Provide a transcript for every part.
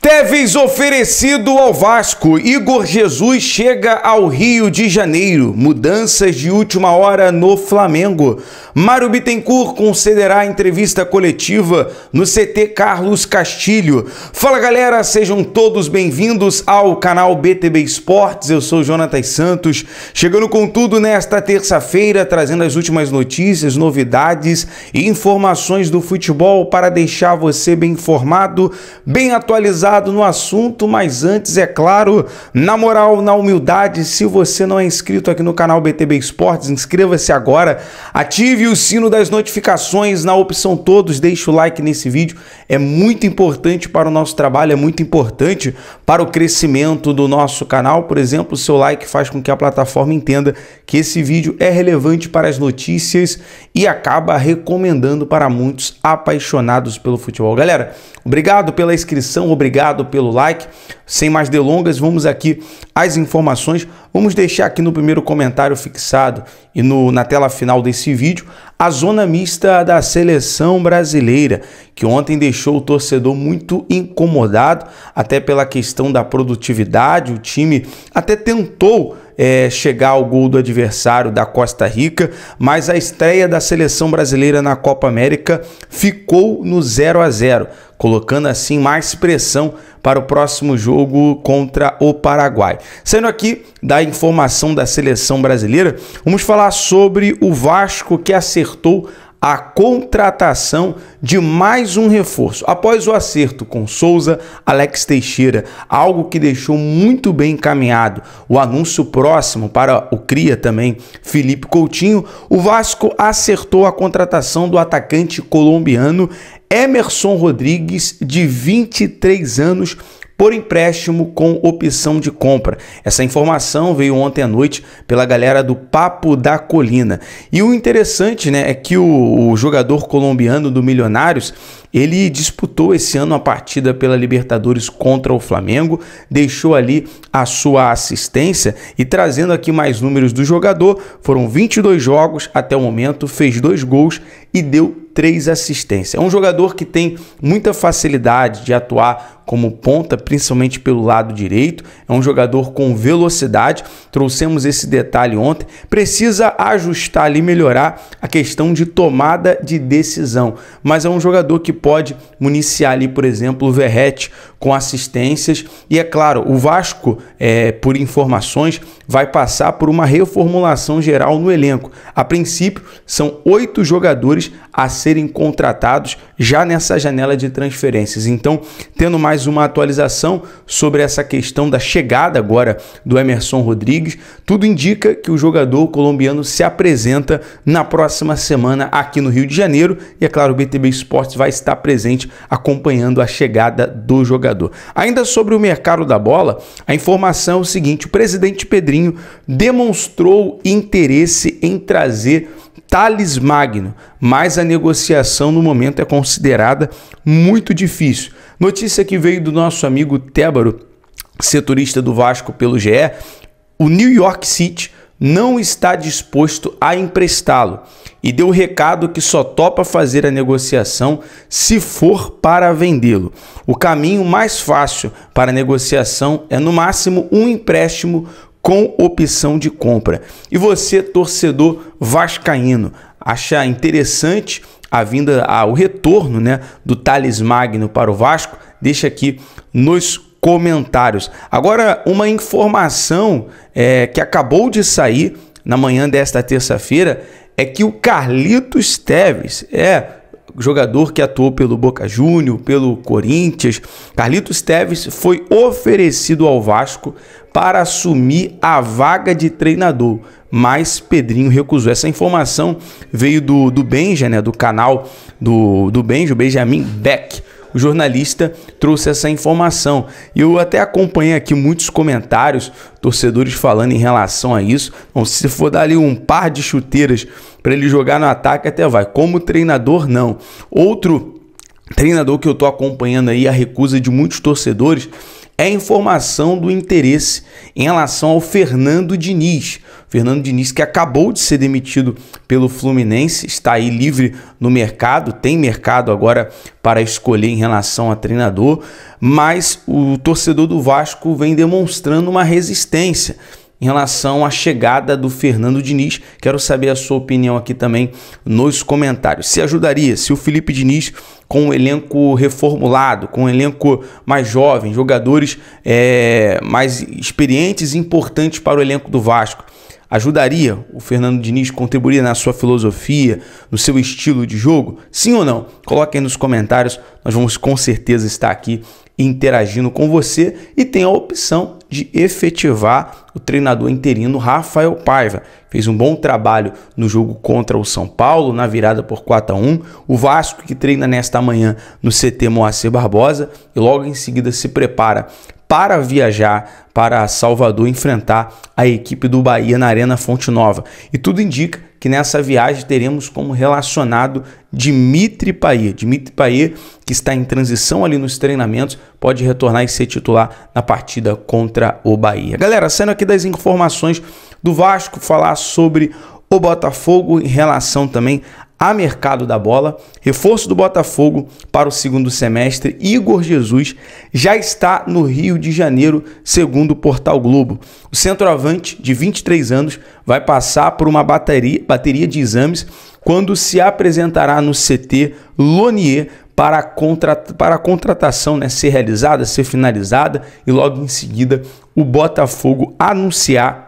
Teves oferecido ao Vasco, Igor Jesus chega ao Rio de Janeiro. Mudanças de última hora no Flamengo. Mário Bittencourt concederá entrevista coletiva no CT Carlos Castilho. Fala galera, sejam todos bem-vindos ao canal BTB Esportes. Eu sou Jonatas Santos, chegando com tudo nesta terça-feira, trazendo as últimas notícias, novidades e informações do futebol para deixar você bem informado, bem atualizado pesado no assunto, mas antes, é claro, na moral, na humildade, se você não é inscrito aqui no canal BTB Esportes, inscreva-se agora, ative o sino das notificações na opção todos, deixe o like nesse vídeo, é muito importante para o nosso trabalho, é muito importante para o crescimento do nosso canal, por exemplo, o seu like faz com que a plataforma entenda que esse vídeo é relevante para as notícias e acaba recomendando para muitos apaixonados pelo futebol. Galera, obrigado pela inscrição, obrigado pelo like. Sem mais delongas, vamos aqui às informações. Vamos deixar aqui no primeiro comentário fixado e no, na tela final desse vídeo a zona mista da seleção brasileira, que ontem deixou o torcedor muito incomodado, até pela questão da produtividade. O time até tentou é, chegar ao gol do adversário da Costa Rica, mas a estreia da seleção brasileira na Copa América ficou no 0 a 0 colocando assim mais pressão para o próximo jogo contra o Paraguai. Sendo aqui da informação da seleção brasileira, vamos falar sobre o Vasco que acertou a contratação de mais um reforço. Após o acerto com Souza, Alex Teixeira, algo que deixou muito bem encaminhado o anúncio próximo para o Cria também, Felipe Coutinho, o Vasco acertou a contratação do atacante colombiano Emerson Rodrigues, de 23 anos, por empréstimo com opção de compra. Essa informação veio ontem à noite pela galera do Papo da Colina. E o interessante né, é que o, o jogador colombiano do Milionários ele disputou esse ano a partida pela Libertadores contra o Flamengo, deixou ali a sua assistência e trazendo aqui mais números do jogador, foram 22 jogos até o momento, fez dois gols e deu três assistências. É um jogador que tem muita facilidade de atuar como ponta, principalmente pelo lado direito. É um jogador com velocidade, trouxemos esse detalhe ontem. Precisa ajustar ali, melhorar a questão de tomada de decisão, mas é um jogador que pode municiar ali, por exemplo, o Verrete com assistências. E é claro, o Vasco, é, por informações, vai passar por uma reformulação geral no elenco. A princípio, são oito jogadores a serem contratados já nessa janela de transferências. Então, tendo mais mais uma atualização sobre essa questão da chegada agora do Emerson Rodrigues. Tudo indica que o jogador colombiano se apresenta na próxima semana aqui no Rio de Janeiro e, é claro, o BTB Esportes vai estar presente acompanhando a chegada do jogador. Ainda sobre o mercado da bola, a informação é o seguinte: o presidente Pedrinho demonstrou interesse em trazer Thales Magno, mas a negociação no momento é considerada muito difícil. Notícia que veio do nosso amigo Tébaro, setorista do Vasco pelo GE. O New York City não está disposto a emprestá-lo e deu o recado que só topa fazer a negociação se for para vendê-lo. O caminho mais fácil para negociação é no máximo um empréstimo com opção de compra. E você, torcedor vascaíno, acha interessante a vinda, a, o retorno né, do Thales Magno para o Vasco, deixa aqui nos comentários. Agora, uma informação é, que acabou de sair na manhã desta terça-feira é que o Carlitos Teves, é, jogador que atuou pelo Boca Júnior, pelo Corinthians. Carlitos Teves foi oferecido ao Vasco para assumir a vaga de treinador, mas Pedrinho recusou. Essa informação veio do, do Benja, né, do canal do, do Benja, o Benjamin Beck o jornalista trouxe essa informação. E eu até acompanhei aqui muitos comentários, torcedores falando em relação a isso. Bom, se for dar ali um par de chuteiras para ele jogar no ataque, até vai. Como treinador, não. Outro treinador que eu tô acompanhando aí, a recusa de muitos torcedores é informação do interesse em relação ao Fernando Diniz. Fernando Diniz, que acabou de ser demitido pelo Fluminense, está aí livre no mercado, tem mercado agora para escolher em relação a treinador, mas o torcedor do Vasco vem demonstrando uma resistência em relação à chegada do Fernando Diniz. Quero saber a sua opinião aqui também nos comentários. Se ajudaria se o Felipe Diniz, com um elenco reformulado, com um elenco mais jovem, jogadores é, mais experientes e importantes para o elenco do Vasco, ajudaria o Fernando Diniz, contribuiria na sua filosofia, no seu estilo de jogo? Sim ou não? Coloquem nos comentários, nós vamos com certeza estar aqui interagindo com você e tem a opção de efetivar o treinador interino Rafael Paiva. Fez um bom trabalho no jogo contra o São Paulo, na virada por 4 a 1. O Vasco que treina nesta manhã no CT Moacir Barbosa e logo em seguida se prepara para viajar para Salvador enfrentar a equipe do Bahia na Arena Fonte Nova. E tudo indica que nessa viagem teremos como relacionado Dimitri Payet. Dimitri Payet, que está em transição ali nos treinamentos, pode retornar e ser titular na partida contra o Bahia. Galera, saindo aqui das informações do Vasco, falar sobre o Botafogo em relação também a mercado da bola. Reforço do Botafogo para o segundo semestre. Igor Jesus já está no Rio de Janeiro, segundo o Portal Globo. O centroavante, de 23 anos, vai passar por uma bateria, bateria de exames quando se apresentará no CT Lonier para a, contra, para a contratação né, ser realizada, ser finalizada e logo em seguida o Botafogo anunciar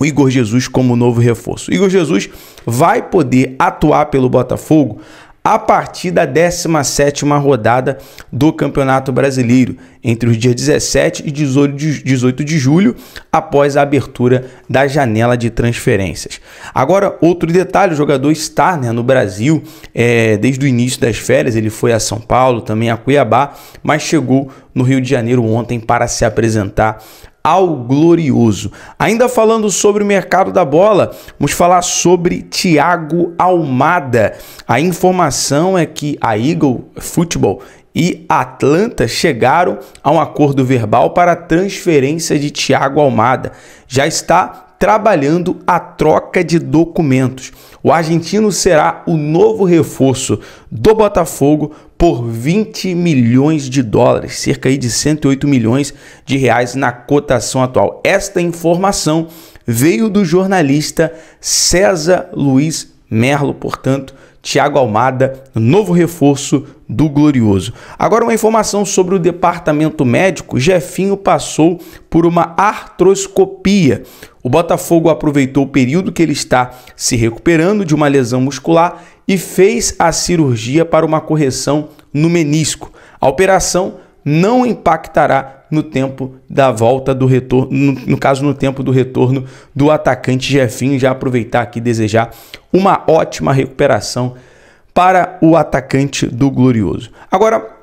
o Igor Jesus como novo reforço. O Igor Jesus vai poder atuar pelo Botafogo a partir da 17ª rodada do Campeonato Brasileiro, entre os dias 17 e 18 de julho, após a abertura da janela de transferências. Agora, outro detalhe, o jogador está né, no Brasil é, desde o início das férias, ele foi a São Paulo, também a Cuiabá, mas chegou no Rio de Janeiro ontem para se apresentar ao glorioso. Ainda falando sobre o mercado da bola, vamos falar sobre Thiago Almada. A informação é que a Eagle Football e Atlanta chegaram a um acordo verbal para a transferência de Thiago Almada. Já está trabalhando a troca de documentos. O argentino será o novo reforço do Botafogo por 20 milhões de dólares, cerca de 108 milhões de reais na cotação atual. Esta informação veio do jornalista César Luiz Merlo, portanto, Tiago Almada, novo reforço do Glorioso. Agora, uma informação sobre o departamento médico: Jefinho passou por uma artroscopia. O Botafogo aproveitou o período que ele está se recuperando de uma lesão muscular e fez a cirurgia para uma correção no menisco. A operação não impactará no tempo da volta do retorno, no, no caso, no tempo do retorno do atacante Jefinho. Já aproveitar aqui e desejar uma ótima recuperação para o atacante do Glorioso. Agora,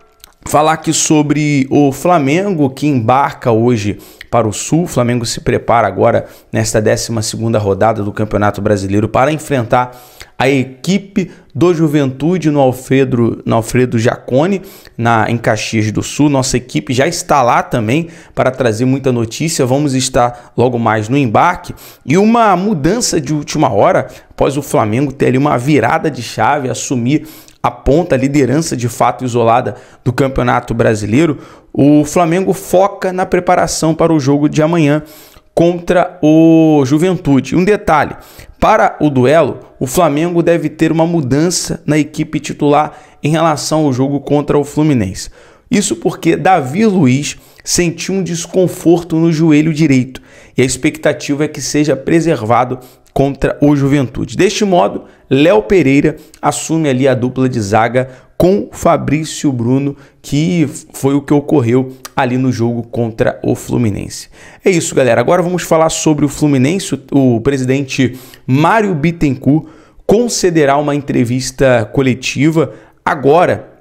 Falar aqui sobre o Flamengo que embarca hoje para o Sul. O Flamengo se prepara agora nesta 12 rodada do Campeonato Brasileiro para enfrentar a equipe do Juventude no Alfredo, no Alfredo na, em Caxias do Sul. Nossa equipe já está lá também para trazer muita notícia. Vamos estar logo mais no embarque. E uma mudança de última hora, após o Flamengo ter ali uma virada de chave, assumir aponta a liderança de fato isolada do Campeonato Brasileiro, o Flamengo foca na preparação para o jogo de amanhã contra o Juventude. Um detalhe: para o duelo, o Flamengo deve ter uma mudança na equipe titular em relação ao jogo contra o Fluminense. Isso porque Davi Luiz sentiu um desconforto no joelho direito e a expectativa é que seja preservado contra o Juventude. Deste modo, Léo Pereira assume ali a dupla de zaga com Fabrício Bruno, que foi o que ocorreu ali no jogo contra o Fluminense. É isso, galera. Agora vamos falar sobre o Fluminense. O presidente Mário Bittencourt concederá uma entrevista coletiva agora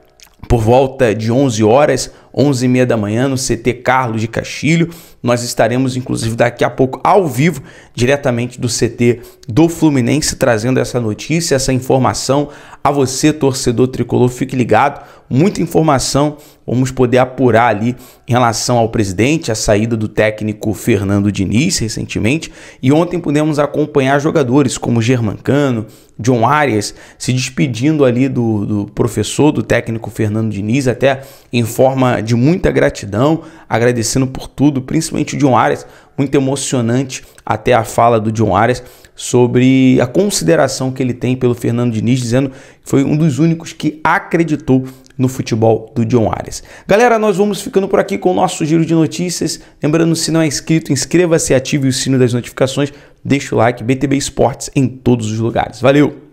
por volta de 11 horas 11 h 30 da manhã, no CT Carlos de Castilho. Nós estaremos, inclusive, daqui a pouco ao vivo, diretamente do CT do Fluminense, trazendo essa notícia, essa informação a você, torcedor tricolor. Fique ligado, muita informação. Vamos poder apurar ali em relação ao presidente, a saída do técnico Fernando Diniz recentemente. E ontem pudemos acompanhar jogadores como Germancano, John Arias se despedindo ali do, do professor, do técnico Fernando Diniz, até em forma de muita gratidão, agradecendo por tudo, principalmente o John Arias. Muito emocionante até a fala do John Arias sobre a consideração que ele tem pelo Fernando Diniz, dizendo que foi um dos únicos que acreditou no futebol do John Arias. Galera, nós vamos ficando por aqui com o nosso giro de notícias. Lembrando, se não é inscrito, inscreva-se, ative o sino das notificações, deixa o like, BTB Esportes em todos os lugares. Valeu!